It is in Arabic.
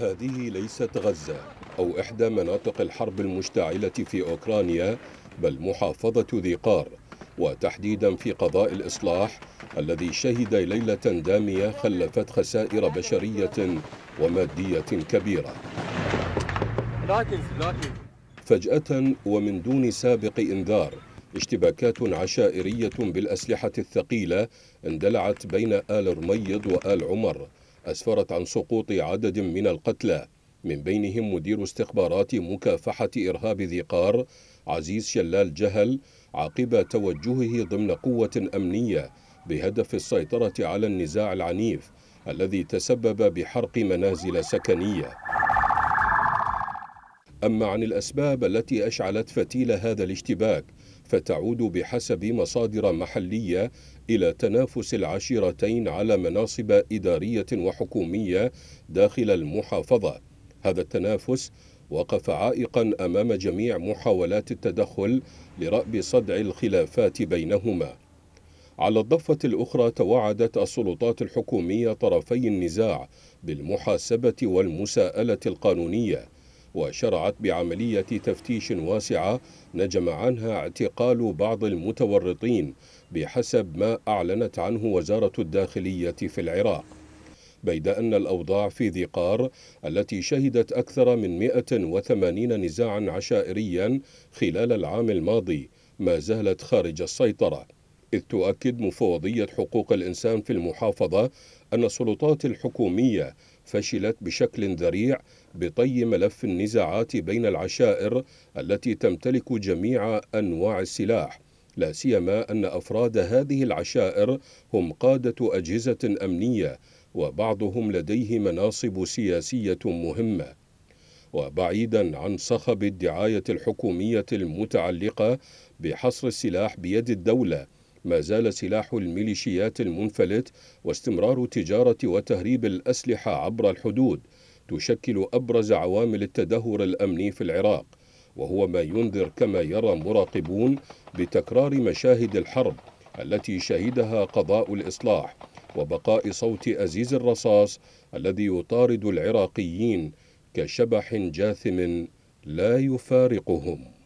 هذه ليست غزة أو إحدى مناطق الحرب المشتعلة في أوكرانيا بل محافظة ذي قار وتحديدا في قضاء الإصلاح الذي شهد ليلة دامية خلفت خسائر بشرية ومادية كبيرة فجأة ومن دون سابق إنذار اشتباكات عشائرية بالأسلحة الثقيلة اندلعت بين آل رميض وآل عمر أسفرت عن سقوط عدد من القتلى من بينهم مدير استخبارات مكافحة إرهاب ذي قار عزيز شلال جهل عقب توجهه ضمن قوة أمنية بهدف السيطرة على النزاع العنيف الذي تسبب بحرق منازل سكنيه أما عن الأسباب التي أشعلت فتيل هذا الاشتباك فتعود بحسب مصادر محلية إلى تنافس العشيرتين على مناصب إدارية وحكومية داخل المحافظة هذا التنافس وقف عائقا أمام جميع محاولات التدخل لرأب صدع الخلافات بينهما على الضفة الأخرى توعدت السلطات الحكومية طرفي النزاع بالمحاسبة والمساءلة القانونية وشرعت بعملية تفتيش واسعة نجم عنها اعتقال بعض المتورطين بحسب ما أعلنت عنه وزارة الداخلية في العراق بيد أن الأوضاع في ذي قار التي شهدت أكثر من 180 نزاعا عشائريا خلال العام الماضي ما زالت خارج السيطرة إذ تؤكد مفوضية حقوق الإنسان في المحافظة أن السلطات الحكومية فشلت بشكل ذريع بطي ملف النزاعات بين العشائر التي تمتلك جميع انواع السلاح لا سيما ان افراد هذه العشائر هم قاده اجهزه امنيه وبعضهم لديه مناصب سياسيه مهمه وبعيدا عن صخب الدعايه الحكوميه المتعلقه بحصر السلاح بيد الدوله ما زال سلاح الميليشيات المنفلت واستمرار تجارة وتهريب الأسلحة عبر الحدود تشكل أبرز عوامل التدهور الأمني في العراق وهو ما ينذر كما يرى مراقبون بتكرار مشاهد الحرب التي شهدها قضاء الإصلاح وبقاء صوت أزيز الرصاص الذي يطارد العراقيين كشبح جاثم لا يفارقهم